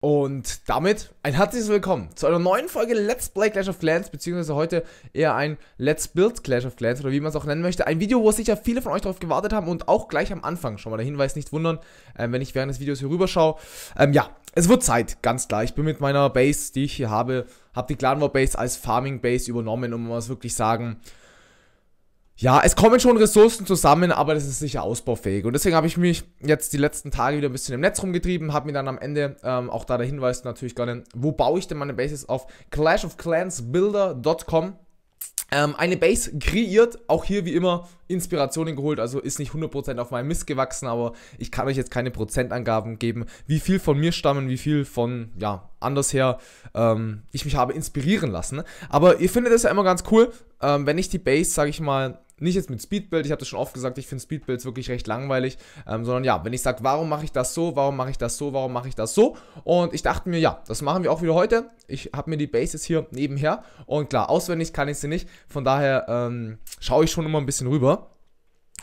Und damit ein herzliches Willkommen zu einer neuen Folge Let's Play Clash of Clans, beziehungsweise heute eher ein Let's Build Clash of Clans oder wie man es auch nennen möchte. Ein Video, wo sicher viele von euch darauf gewartet haben und auch gleich am Anfang schon mal der Hinweis nicht wundern, ähm, wenn ich während des Videos hier rüberschaue. Ähm, ja, es wird Zeit, ganz klar. Ich bin mit meiner Base, die ich hier habe, habe die Clan War Base als Farming Base übernommen um man wirklich sagen, ja, es kommen schon Ressourcen zusammen, aber das ist sicher ausbaufähig. Und deswegen habe ich mich jetzt die letzten Tage wieder ein bisschen im Netz rumgetrieben, habe mir dann am Ende ähm, auch da der Hinweis natürlich gerne, wo baue ich denn meine Bases auf clashofclansbuilder.com ähm, eine Base kreiert, auch hier wie immer Inspirationen geholt, also ist nicht 100% auf meinem Mist gewachsen, aber ich kann euch jetzt keine Prozentangaben geben, wie viel von mir stammen, wie viel von, ja, andersher ähm, ich mich habe inspirieren lassen. Aber ihr findet es ja immer ganz cool, ähm, wenn ich die Base, sage ich mal, nicht jetzt mit Speedbuild, ich habe das schon oft gesagt, ich finde Speedbuilds wirklich recht langweilig, ähm, sondern ja, wenn ich sage, warum mache ich das so, warum mache ich das so, warum mache ich das so und ich dachte mir, ja, das machen wir auch wieder heute, ich habe mir die Bases hier nebenher und klar, auswendig kann ich sie nicht, von daher ähm, schaue ich schon immer ein bisschen rüber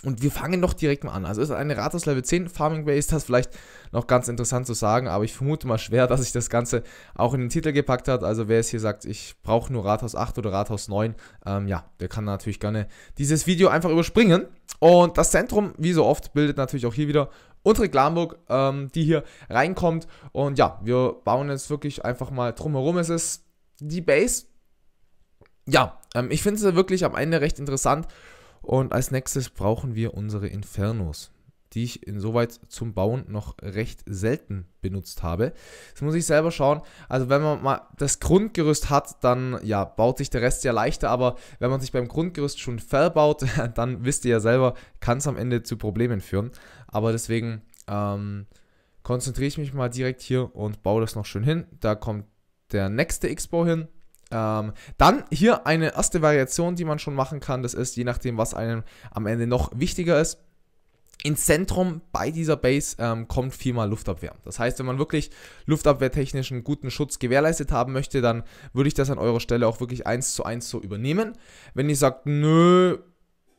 und wir fangen doch direkt mal an. Also ist eine Rathaus Level 10 Farming Base, das vielleicht noch ganz interessant zu sagen, aber ich vermute mal schwer, dass sich das Ganze auch in den Titel gepackt hat. Also wer es hier sagt, ich brauche nur Rathaus 8 oder Rathaus 9, ähm, ja, der kann natürlich gerne dieses Video einfach überspringen. Und das Zentrum, wie so oft, bildet natürlich auch hier wieder unsere Glamburg, ähm, die hier reinkommt. Und ja, wir bauen jetzt wirklich einfach mal drumherum. Es ist die Base. Ja, ähm, ich finde sie wirklich am Ende recht interessant und als nächstes brauchen wir unsere Infernos, die ich insoweit zum Bauen noch recht selten benutzt habe. Das muss ich selber schauen. Also wenn man mal das Grundgerüst hat, dann ja, baut sich der Rest ja leichter, aber wenn man sich beim Grundgerüst schon verbaut, dann wisst ihr ja selber, kann es am Ende zu Problemen führen. Aber deswegen ähm, konzentriere ich mich mal direkt hier und baue das noch schön hin. Da kommt der nächste X-Bau hin. Ähm, dann hier eine erste Variation, die man schon machen kann. Das ist, je nachdem, was einem am Ende noch wichtiger ist. Ins Zentrum bei dieser Base ähm, kommt viermal Luftabwehr. Das heißt, wenn man wirklich luftabwehrtechnisch einen guten Schutz gewährleistet haben möchte, dann würde ich das an eurer Stelle auch wirklich eins zu eins so übernehmen. Wenn ihr sagt, nö,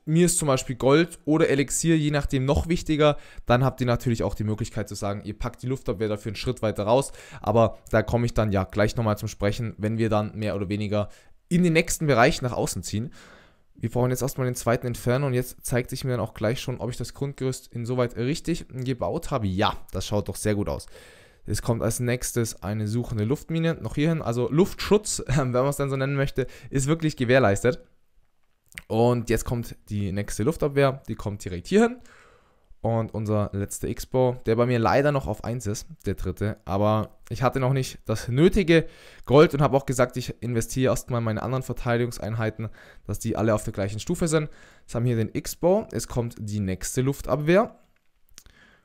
mir ist zum Beispiel Gold oder Elixier, je nachdem, noch wichtiger. Dann habt ihr natürlich auch die Möglichkeit zu sagen, ihr packt die Luftabwehr dafür einen Schritt weiter raus. Aber da komme ich dann ja gleich nochmal zum Sprechen, wenn wir dann mehr oder weniger in den nächsten Bereich nach außen ziehen. Wir brauchen jetzt erstmal den zweiten Inferno und jetzt zeigt sich mir dann auch gleich schon, ob ich das Grundgerüst insoweit richtig gebaut habe. Ja, das schaut doch sehr gut aus. Es kommt als nächstes eine suchende Luftmine noch hierhin. Also Luftschutz, wenn man es dann so nennen möchte, ist wirklich gewährleistet. Und jetzt kommt die nächste Luftabwehr, die kommt direkt hier hin. Und unser letzter X-Bow, der bei mir leider noch auf 1 ist, der dritte. Aber ich hatte noch nicht das nötige Gold und habe auch gesagt, ich investiere erstmal meine anderen Verteidigungseinheiten, dass die alle auf der gleichen Stufe sind. Jetzt haben wir hier den X-Bow, es kommt die nächste Luftabwehr.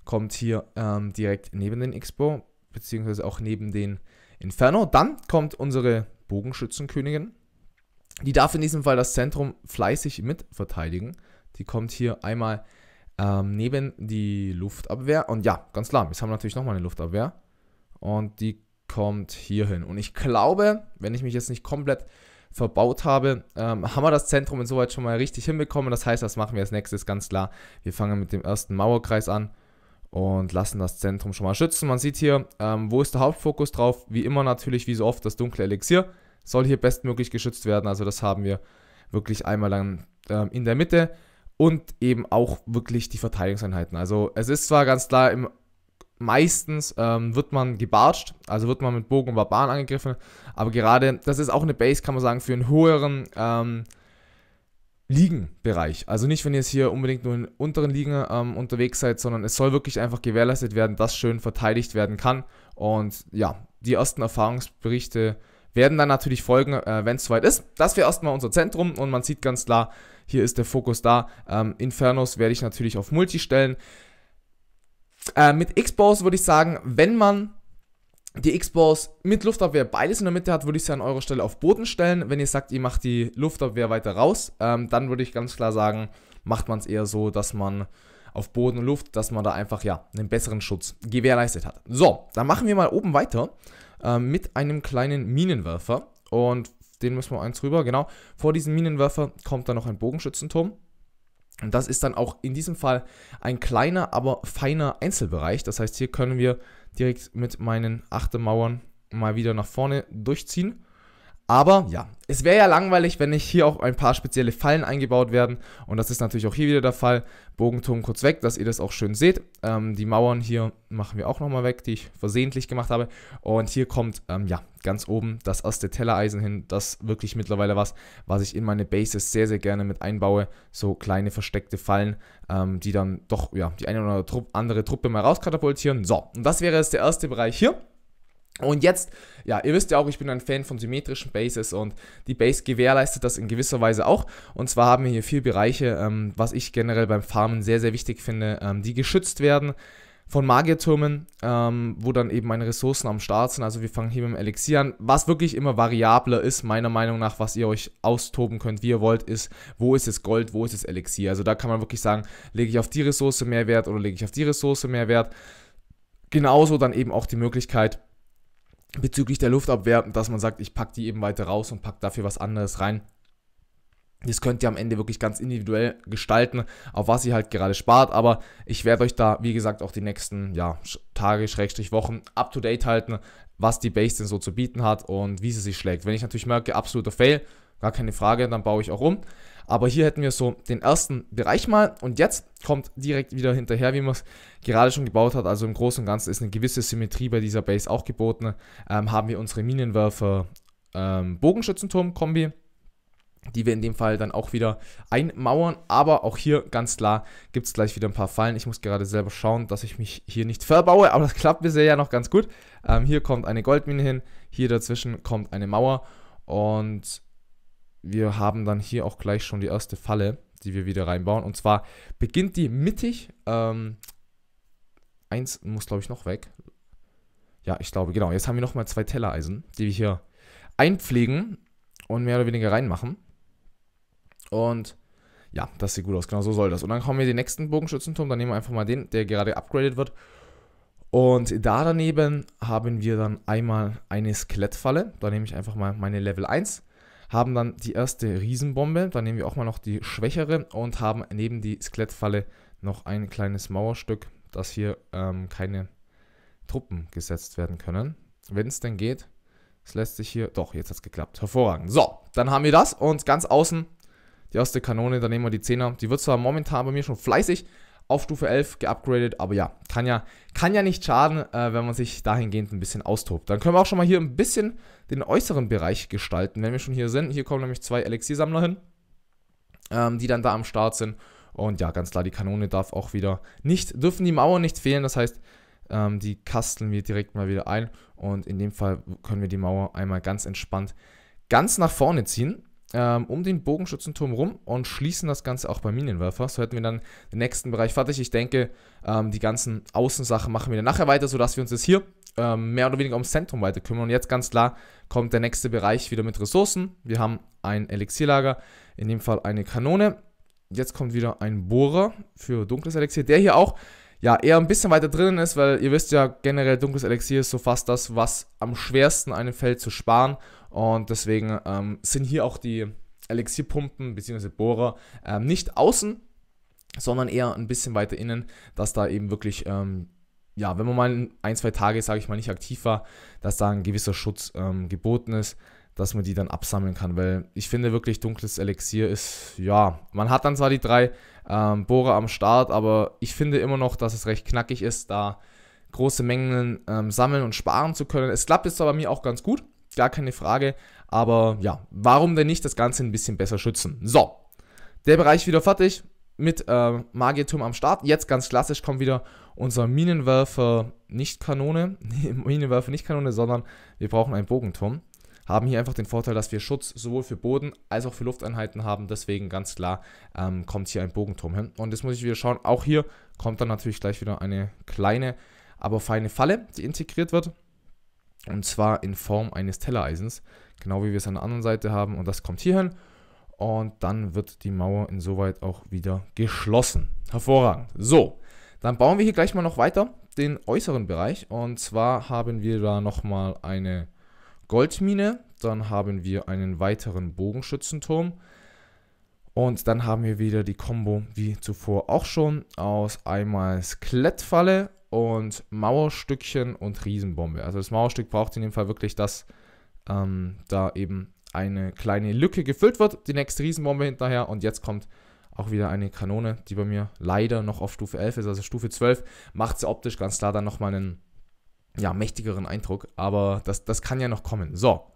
Kommt hier ähm, direkt neben den X-Bow, beziehungsweise auch neben den Inferno. Dann kommt unsere Bogenschützenkönigin. Die darf in diesem Fall das Zentrum fleißig mitverteidigen. Die kommt hier einmal ähm, neben die Luftabwehr. Und ja, ganz klar, jetzt haben wir natürlich nochmal eine Luftabwehr. Und die kommt hier hin. Und ich glaube, wenn ich mich jetzt nicht komplett verbaut habe, ähm, haben wir das Zentrum insoweit schon mal richtig hinbekommen. Das heißt, das machen wir als nächstes ganz klar. Wir fangen mit dem ersten Mauerkreis an und lassen das Zentrum schon mal schützen. Man sieht hier, ähm, wo ist der Hauptfokus drauf? Wie immer natürlich, wie so oft, das dunkle Elixier soll hier bestmöglich geschützt werden. Also das haben wir wirklich einmal dann ähm, in der Mitte und eben auch wirklich die Verteidigungseinheiten. Also es ist zwar ganz klar, im, meistens ähm, wird man gebartscht, also wird man mit Bogen und Barbaren angegriffen, aber gerade das ist auch eine Base, kann man sagen, für einen höheren ähm, Ligenbereich. Also nicht, wenn ihr jetzt hier unbedingt nur in unteren Ligen ähm, unterwegs seid, sondern es soll wirklich einfach gewährleistet werden, dass schön verteidigt werden kann. Und ja, die ersten Erfahrungsberichte werden dann natürlich folgen, äh, wenn es soweit ist. Das wäre erstmal unser Zentrum und man sieht ganz klar, hier ist der Fokus da. Ähm, Infernos werde ich natürlich auf Multi stellen. Äh, mit X-Bows würde ich sagen, wenn man die X-Bows mit Luftabwehr beides in der Mitte hat, würde ich sie an eurer Stelle auf Boden stellen. Wenn ihr sagt, ihr macht die Luftabwehr weiter raus, ähm, dann würde ich ganz klar sagen, macht man es eher so, dass man auf Boden und Luft, dass man da einfach ja einen besseren Schutz gewährleistet hat. So, dann machen wir mal oben weiter äh, mit einem kleinen Minenwerfer. Und den müssen wir eins rüber, genau. Vor diesem Minenwerfer kommt dann noch ein Bogenschützenturm. Und das ist dann auch in diesem Fall ein kleiner, aber feiner Einzelbereich. Das heißt, hier können wir direkt mit meinen 8 mal wieder nach vorne durchziehen aber ja, es wäre ja langweilig, wenn nicht hier auch ein paar spezielle Fallen eingebaut werden. Und das ist natürlich auch hier wieder der Fall. Bogenturm kurz weg, dass ihr das auch schön seht. Ähm, die Mauern hier machen wir auch nochmal weg, die ich versehentlich gemacht habe. Und hier kommt, ähm, ja, ganz oben das erste Tellereisen hin. Das wirklich mittlerweile was, was ich in meine Bases sehr, sehr gerne mit einbaue. So kleine versteckte Fallen, ähm, die dann doch, ja, die eine oder andere Truppe mal rauskatapultieren. So, und das wäre jetzt der erste Bereich hier. Und jetzt, ja, ihr wisst ja auch, ich bin ein Fan von symmetrischen Bases und die Base gewährleistet das in gewisser Weise auch. Und zwar haben wir hier vier Bereiche, ähm, was ich generell beim Farmen sehr, sehr wichtig finde, ähm, die geschützt werden von Magiertürmen, ähm, wo dann eben meine Ressourcen am Start sind. Also wir fangen hier mit dem Elixier an. Was wirklich immer variabler ist, meiner Meinung nach, was ihr euch austoben könnt, wie ihr wollt, ist, wo ist es Gold, wo ist es Elixier. Also da kann man wirklich sagen, lege ich auf die Ressource mehr Wert oder lege ich auf die Ressource mehr Wert. Genauso dann eben auch die Möglichkeit, bezüglich der Luftabwehr, dass man sagt, ich packe die eben weiter raus und packe dafür was anderes rein. Das könnt ihr am Ende wirklich ganz individuell gestalten, auf was ihr halt gerade spart. Aber ich werde euch da, wie gesagt, auch die nächsten ja, Tage, Schrägstrich Wochen up to date halten, was die Base denn so zu bieten hat und wie sie sich schlägt. Wenn ich natürlich merke, absoluter Fail, gar keine Frage, dann baue ich auch um. Aber hier hätten wir so den ersten Bereich mal und jetzt kommt direkt wieder hinterher, wie man es gerade schon gebaut hat. Also im Großen und Ganzen ist eine gewisse Symmetrie bei dieser Base auch geboten. Ähm, haben wir unsere Minenwerfer ähm, Bogenschützenturm-Kombi, die wir in dem Fall dann auch wieder einmauern. Aber auch hier ganz klar gibt es gleich wieder ein paar Fallen. Ich muss gerade selber schauen, dass ich mich hier nicht verbaue, aber das klappt bisher ja noch ganz gut. Ähm, hier kommt eine Goldmine hin, hier dazwischen kommt eine Mauer und wir haben dann hier auch gleich schon die erste Falle, die wir wieder reinbauen. Und zwar beginnt die mittig. Ähm, eins muss, glaube ich, noch weg. Ja, ich glaube, genau. Jetzt haben wir nochmal zwei Tellereisen, die wir hier einpflegen und mehr oder weniger reinmachen. Und ja, das sieht gut aus. Genau so soll das. Und dann kommen wir den nächsten Bogenschützenturm. Dann nehmen wir einfach mal den, der gerade upgradet wird. Und da daneben haben wir dann einmal eine Skelettfalle. Da nehme ich einfach mal meine Level 1 haben dann die erste Riesenbombe, dann nehmen wir auch mal noch die schwächere und haben neben die Skelettfalle noch ein kleines Mauerstück, dass hier ähm, keine Truppen gesetzt werden können. Wenn es denn geht. Es lässt sich hier... Doch, jetzt hat es geklappt. Hervorragend. So, dann haben wir das und ganz außen die erste Kanone, dann nehmen wir die 10er. Die wird zwar momentan bei mir schon fleißig, auf Stufe 11 geupgradet. Aber ja, kann ja, kann ja nicht schaden, äh, wenn man sich dahingehend ein bisschen austobt. Dann können wir auch schon mal hier ein bisschen den äußeren Bereich gestalten, wenn wir schon hier sind. Hier kommen nämlich zwei Elixiersammler hin, ähm, die dann da am Start sind. Und ja, ganz klar, die Kanone darf auch wieder nicht, dürfen die Mauer nicht fehlen. Das heißt, ähm, die kasteln wir direkt mal wieder ein. Und in dem Fall können wir die Mauer einmal ganz entspannt ganz nach vorne ziehen ähm, um den Bogenschützenturm rum und schließen das Ganze auch beim Minenwerfer. So hätten wir dann den nächsten Bereich fertig. Ich denke, ähm, die ganzen Außensachen machen wir dann nachher weiter, sodass wir uns jetzt hier ähm, mehr oder weniger ums Zentrum weiter kümmern. Und jetzt ganz klar kommt der nächste Bereich wieder mit Ressourcen. Wir haben ein Elixierlager, in dem Fall eine Kanone. Jetzt kommt wieder ein Bohrer für dunkles Elixier, der hier auch ja, eher ein bisschen weiter drinnen ist, weil ihr wisst ja, generell dunkles Elixier ist so fast das, was am schwersten einem fällt zu sparen und deswegen ähm, sind hier auch die Elixierpumpen bzw. Bohrer ähm, nicht außen, sondern eher ein bisschen weiter innen, dass da eben wirklich, ähm, ja, wenn man mal ein, zwei Tage, sage ich mal, nicht aktiv war, dass da ein gewisser Schutz ähm, geboten ist, dass man die dann absammeln kann, weil ich finde wirklich dunkles Elixier ist, ja, man hat dann zwar die drei ähm, Bohrer am Start, aber ich finde immer noch, dass es recht knackig ist, da große Mengen ähm, sammeln und sparen zu können. Es klappt jetzt aber bei mir auch ganz gut gar keine Frage. Aber ja, warum denn nicht das Ganze ein bisschen besser schützen? So, der Bereich wieder fertig mit äh, Magierturm am Start. Jetzt ganz klassisch kommt wieder unser Minenwerfer nicht Kanone, Minenwerfer nicht Kanone, sondern wir brauchen einen Bogenturm. Haben hier einfach den Vorteil, dass wir Schutz sowohl für Boden als auch für Lufteinheiten haben. Deswegen ganz klar ähm, kommt hier ein Bogenturm hin. Und jetzt muss ich wieder schauen, auch hier kommt dann natürlich gleich wieder eine kleine, aber feine Falle, die integriert wird. Und zwar in Form eines Tellereisens, genau wie wir es an der anderen Seite haben. Und das kommt hier hin. Und dann wird die Mauer insoweit auch wieder geschlossen. Hervorragend. So, dann bauen wir hier gleich mal noch weiter den äußeren Bereich. Und zwar haben wir da nochmal eine Goldmine. Dann haben wir einen weiteren Bogenschützenturm. Und dann haben wir wieder die Combo wie zuvor auch schon aus einmal Skelettfalle und Mauerstückchen und Riesenbombe. Also das Mauerstück braucht in dem Fall wirklich, dass ähm, da eben eine kleine Lücke gefüllt wird, die nächste Riesenbombe hinterher und jetzt kommt auch wieder eine Kanone, die bei mir leider noch auf Stufe 11 ist, also Stufe 12, macht sie optisch ganz klar dann nochmal einen ja, mächtigeren Eindruck, aber das, das kann ja noch kommen. So,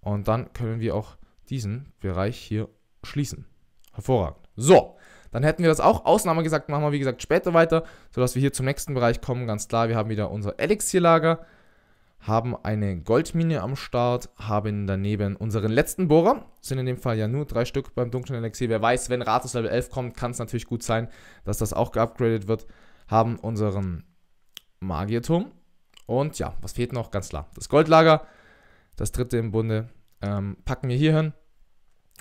und dann können wir auch diesen Bereich hier schließen. Hervorragend. So, dann hätten wir das auch. Ausnahme gesagt, machen wir wie gesagt später weiter, sodass wir hier zum nächsten Bereich kommen. Ganz klar, wir haben wieder unser Elixierlager, haben eine Goldmine am Start, haben daneben unseren letzten Bohrer. Sind in dem Fall ja nur drei Stück beim dunklen Elixier. Wer weiß, wenn Ratus Level 11 kommt, kann es natürlich gut sein, dass das auch geupgradet wird. Haben unseren Magierturm. Und ja, was fehlt noch? Ganz klar. Das Goldlager, das dritte im Bunde, ähm, packen wir hier hin.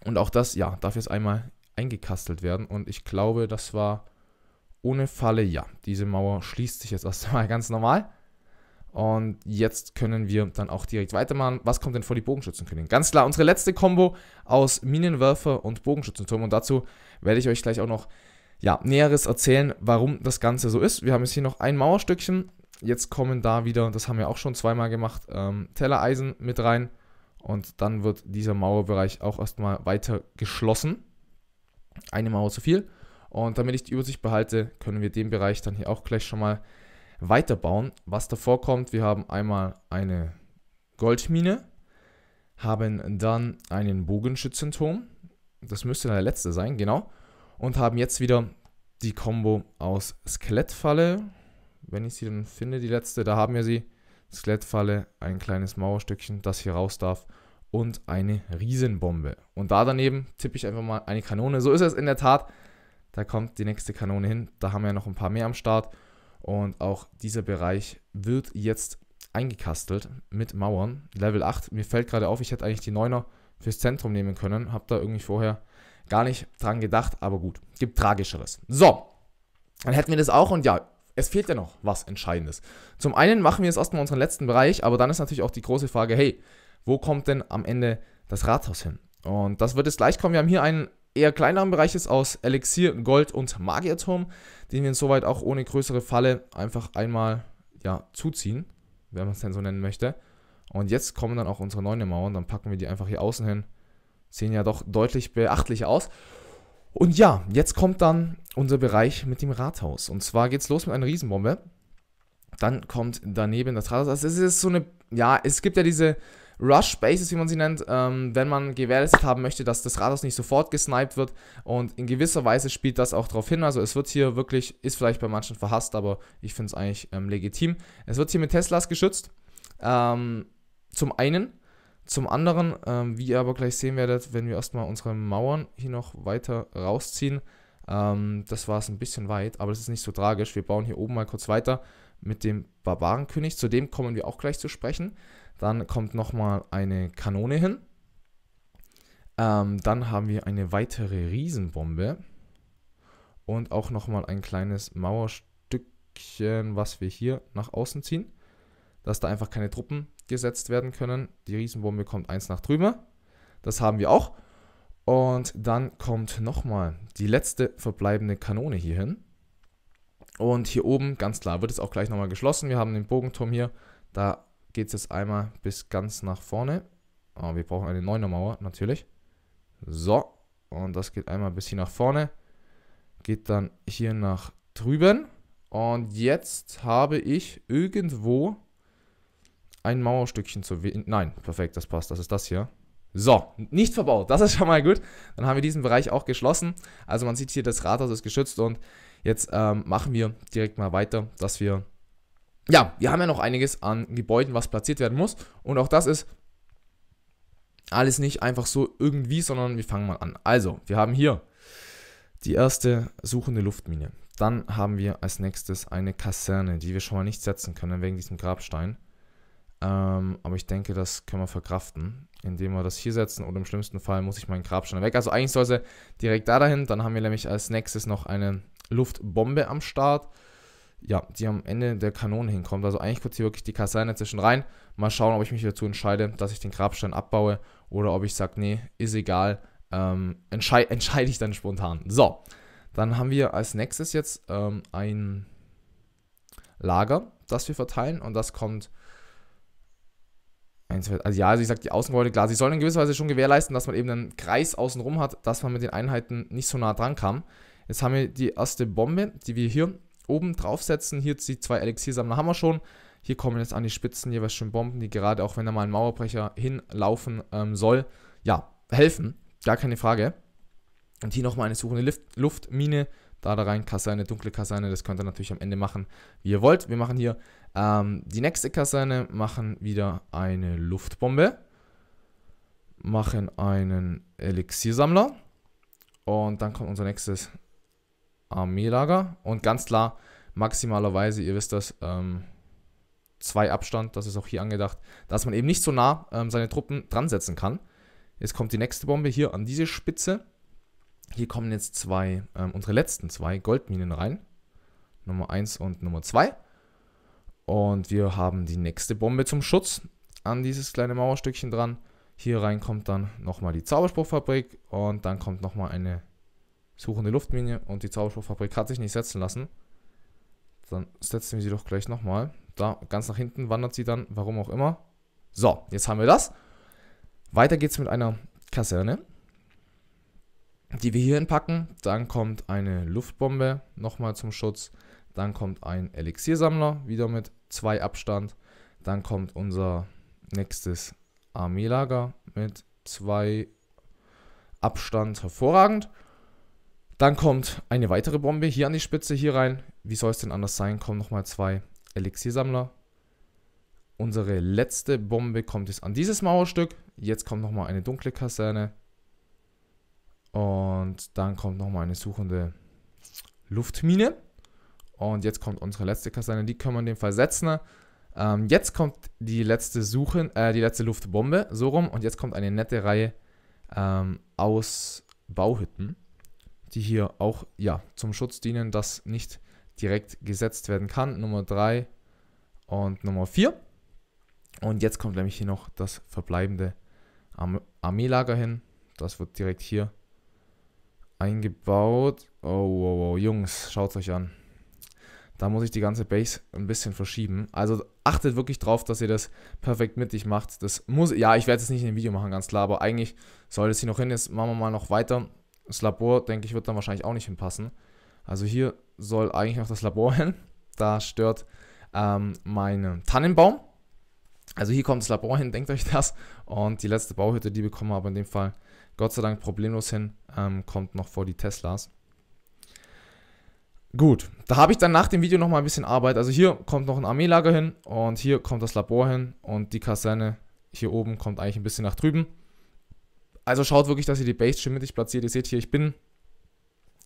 Und auch das, ja, darf jetzt einmal eingekastelt werden. Und ich glaube, das war ohne Falle ja. Diese Mauer schließt sich jetzt erstmal ganz normal. Und jetzt können wir dann auch direkt weitermachen. Was kommt denn vor die Bogenschützenkönigin? Ganz klar, unsere letzte Combo aus Minenwerfer und Bogenschützenturm. Und dazu werde ich euch gleich auch noch ja, Näheres erzählen, warum das Ganze so ist. Wir haben jetzt hier noch ein Mauerstückchen. Jetzt kommen da wieder, das haben wir auch schon zweimal gemacht, ähm, Tellereisen mit rein. Und dann wird dieser Mauerbereich auch erstmal weiter geschlossen eine Mauer zu viel. Und damit ich die Übersicht behalte, können wir den Bereich dann hier auch gleich schon mal weiterbauen. Was davor kommt, wir haben einmal eine Goldmine, haben dann einen Bogenschützenturm. Das müsste dann der letzte sein, genau. Und haben jetzt wieder die Combo aus Skelettfalle. Wenn ich sie dann finde, die letzte, da haben wir sie. Skelettfalle, ein kleines Mauerstückchen, das hier raus darf und eine Riesenbombe. Und da daneben tippe ich einfach mal eine Kanone. So ist es in der Tat. Da kommt die nächste Kanone hin. Da haben wir noch ein paar mehr am Start. Und auch dieser Bereich wird jetzt eingekastelt mit Mauern. Level 8. Mir fällt gerade auf, ich hätte eigentlich die 9er fürs Zentrum nehmen können. Hab da irgendwie vorher gar nicht dran gedacht, aber gut, gibt tragischeres. So, dann hätten wir das auch und ja, es fehlt ja noch was Entscheidendes. Zum einen machen wir jetzt erstmal unseren letzten Bereich, aber dann ist natürlich auch die große Frage, hey, wo kommt denn am Ende das Rathaus hin? Und das wird jetzt gleich kommen. Wir haben hier einen eher kleineren Bereiches aus Elixier, Gold und Magierturm, den wir insoweit auch ohne größere Falle einfach einmal ja, zuziehen, wenn man es denn so nennen möchte. Und jetzt kommen dann auch unsere neuen Mauern, dann packen wir die einfach hier außen hin. Sehen ja doch deutlich beachtlich aus. Und ja, jetzt kommt dann unser Bereich mit dem Rathaus. Und zwar geht es los mit einer Riesenbombe. Dann kommt daneben das Rathaus. Also es ist so eine, ja, es gibt ja diese Rush Bases, wie man sie nennt, ähm, wenn man gewährleistet haben möchte, dass das Rathaus nicht sofort gesniped wird. Und in gewisser Weise spielt das auch darauf hin. Also es wird hier wirklich, ist vielleicht bei manchen verhasst, aber ich finde es eigentlich ähm, legitim. Es wird hier mit Teslas geschützt. Ähm, zum einen. Zum anderen, ähm, wie ihr aber gleich sehen werdet, wenn wir erstmal unsere Mauern hier noch weiter rausziehen. Ähm, das war es ein bisschen weit, aber das ist nicht so tragisch. Wir bauen hier oben mal kurz weiter mit dem Barbarenkönig. Zu dem kommen wir auch gleich zu sprechen. Dann kommt nochmal eine Kanone hin. Ähm, dann haben wir eine weitere Riesenbombe. Und auch nochmal ein kleines Mauerstückchen, was wir hier nach außen ziehen. Dass da einfach keine Truppen gesetzt werden können. Die Riesenbombe kommt eins nach drüber. Das haben wir auch. Und dann kommt nochmal die letzte verbleibende Kanone hier hin. Und hier oben, ganz klar, wird es auch gleich nochmal geschlossen. Wir haben den Bogenturm hier. Da geht es jetzt einmal bis ganz nach vorne. Oh, wir brauchen eine 9er Mauer, natürlich. So, und das geht einmal bis hier nach vorne. Geht dann hier nach drüben. Und jetzt habe ich irgendwo ein Mauerstückchen zu Nein, perfekt, das passt. Das ist das hier. So, nicht verbaut. Das ist schon mal gut. Dann haben wir diesen Bereich auch geschlossen. Also man sieht hier, das Rathaus ist geschützt und jetzt ähm, machen wir direkt mal weiter, dass wir ja, wir haben ja noch einiges an Gebäuden, was platziert werden muss. Und auch das ist alles nicht einfach so irgendwie, sondern wir fangen mal an. Also, wir haben hier die erste suchende Luftmine. Dann haben wir als nächstes eine Kaserne, die wir schon mal nicht setzen können wegen diesem Grabstein. Ähm, aber ich denke, das können wir verkraften, indem wir das hier setzen. Oder im schlimmsten Fall muss ich meinen Grabstein weg. Also eigentlich soll sie direkt da dahin. Dann haben wir nämlich als nächstes noch eine Luftbombe am Start ja, die am Ende der Kanone hinkommt. Also eigentlich kurz hier wirklich die Kaserne zwischen rein. Mal schauen, ob ich mich dazu entscheide, dass ich den Grabstein abbaue oder ob ich sage, nee, ist egal. Ähm, entscheid, entscheide ich dann spontan. So, dann haben wir als nächstes jetzt ähm, ein Lager, das wir verteilen und das kommt. Also ja, also ich sage die Außengebäude, klar, sie sollen in gewisser Weise schon gewährleisten, dass man eben einen Kreis außenrum hat, dass man mit den Einheiten nicht so nah dran kam. Jetzt haben wir die erste Bombe, die wir hier oben drauf setzen. Hier die zwei Elixiersammler haben wir schon. Hier kommen jetzt an die Spitzen jeweils schon Bomben, die gerade auch wenn da mal ein Mauerbrecher hinlaufen ähm, soll, ja, helfen. Gar keine Frage. Und hier nochmal eine suchende Lift Luftmine. Da da rein, Kaserne, dunkle Kaserne. Das könnt ihr natürlich am Ende machen, wie ihr wollt. Wir machen hier ähm, die nächste Kaserne, machen wieder eine Luftbombe. Machen einen Elixiersammler. Und dann kommt unser nächstes Armeelager. Und ganz klar, maximalerweise, ihr wisst das, ähm, zwei Abstand, das ist auch hier angedacht, dass man eben nicht so nah ähm, seine Truppen dran setzen kann. Jetzt kommt die nächste Bombe hier an diese Spitze. Hier kommen jetzt zwei, ähm, unsere letzten zwei Goldminen rein. Nummer 1 und Nummer 2. Und wir haben die nächste Bombe zum Schutz an dieses kleine Mauerstückchen dran. Hier rein kommt dann nochmal die Zauberspruchfabrik und dann kommt nochmal eine suchen die Luftlinie und die Zauberspruchfabrik hat sich nicht setzen lassen. Dann setzen wir sie doch gleich nochmal. Da, ganz nach hinten wandert sie dann, warum auch immer. So, jetzt haben wir das. Weiter geht's mit einer Kaserne, die wir hier hinpacken. Dann kommt eine Luftbombe nochmal zum Schutz. Dann kommt ein Elixiersammler, wieder mit zwei Abstand. Dann kommt unser nächstes Armeelager mit zwei Abstand. Hervorragend. Dann kommt eine weitere Bombe hier an die Spitze, hier rein. Wie soll es denn anders sein? Kommen nochmal zwei Elixiersammler. Unsere letzte Bombe kommt jetzt an dieses Mauerstück. Jetzt kommt nochmal eine dunkle Kaserne. Und dann kommt nochmal eine suchende Luftmine. Und jetzt kommt unsere letzte Kaserne. Die können wir in dem Fall setzen. Ähm, jetzt kommt die letzte Suchen, äh, die letzte Luftbombe, so rum. Und jetzt kommt eine nette Reihe ähm, aus Bauhütten die hier auch ja, zum Schutz dienen, dass nicht direkt gesetzt werden kann. Nummer 3 und Nummer 4. Und jetzt kommt nämlich hier noch das verbleibende Arme Armeelager hin. Das wird direkt hier eingebaut. Oh, oh, oh, Jungs, schaut euch an. Da muss ich die ganze Base ein bisschen verschieben. Also achtet wirklich drauf, dass ihr das perfekt mittig macht. Das muss, ja, ich werde es nicht in dem Video machen, ganz klar, aber eigentlich sollte es hier noch hin. Jetzt machen wir mal noch weiter das Labor, denke ich, wird dann wahrscheinlich auch nicht hinpassen. Also hier soll eigentlich noch das Labor hin. Da stört ähm, mein Tannenbaum. Also hier kommt das Labor hin, denkt euch das. Und die letzte Bauhütte, die bekommen wir aber in dem Fall Gott sei Dank problemlos hin. Ähm, kommt noch vor die Teslas. Gut, da habe ich dann nach dem Video nochmal ein bisschen Arbeit. Also hier kommt noch ein Armeelager hin und hier kommt das Labor hin und die Kaserne hier oben kommt eigentlich ein bisschen nach drüben. Also schaut wirklich, dass ihr die Base-Stimme mittig platziert. Ihr seht hier, ich bin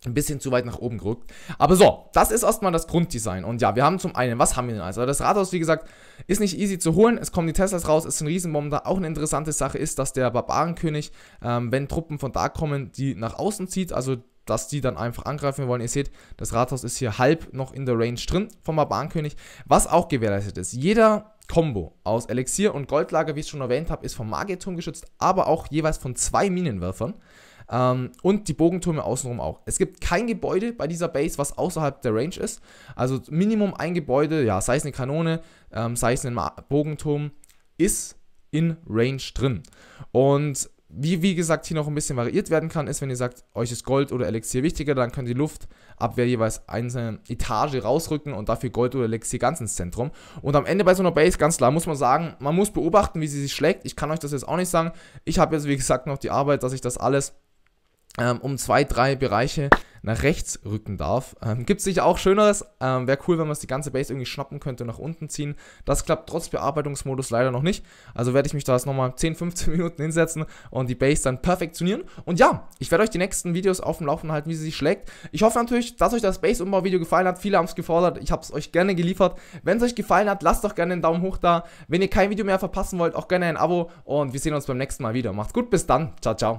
ein bisschen zu weit nach oben gerückt. Aber so, das ist erstmal das Grunddesign. Und ja, wir haben zum einen, was haben wir denn also? Das Rathaus, wie gesagt, ist nicht easy zu holen. Es kommen die Teslas raus, ist ein Riesenbomben da. Auch eine interessante Sache ist, dass der Barbarenkönig, ähm, wenn Truppen von da kommen, die nach außen zieht, also dass die dann einfach angreifen wollen. Ihr seht, das Rathaus ist hier halb noch in der Range drin vom Barbarenkönig, was auch gewährleistet ist. Jeder Combo aus Elixier und Goldlager, wie ich schon erwähnt habe, ist vom Magieturm geschützt, aber auch jeweils von zwei Minenwerfern. Ähm, und die Bogentürme außenrum auch. Es gibt kein Gebäude bei dieser Base, was außerhalb der Range ist. Also Minimum ein Gebäude, ja, sei es eine Kanone, ähm, sei es ein Bogenturm, ist in Range drin. Und wie, wie gesagt, hier noch ein bisschen variiert werden kann, ist, wenn ihr sagt, euch ist Gold oder Elixier wichtiger, dann könnt ihr Luftabwehr jeweils eine Etage rausrücken und dafür Gold oder Elixier ganz ins Zentrum. Und am Ende bei so einer Base, ganz klar, muss man sagen, man muss beobachten, wie sie sich schlägt. Ich kann euch das jetzt auch nicht sagen. Ich habe jetzt, wie gesagt, noch die Arbeit, dass ich das alles ähm, um zwei, drei Bereiche nach rechts rücken darf. Ähm, Gibt es sicher auch Schöneres. Ähm, Wäre cool, wenn man es die ganze Base irgendwie schnappen könnte und nach unten ziehen. Das klappt trotz Bearbeitungsmodus leider noch nicht. Also werde ich mich da jetzt nochmal 10, 15 Minuten hinsetzen und die Base dann perfektionieren. Und ja, ich werde euch die nächsten Videos auf dem Laufen halten, wie sie sich schlägt. Ich hoffe natürlich, dass euch das Base-Umbau-Video gefallen hat. Viele haben es gefordert. Ich habe es euch gerne geliefert. Wenn es euch gefallen hat, lasst doch gerne einen Daumen hoch da. Wenn ihr kein Video mehr verpassen wollt, auch gerne ein Abo. Und wir sehen uns beim nächsten Mal wieder. Macht's gut, bis dann. Ciao, ciao.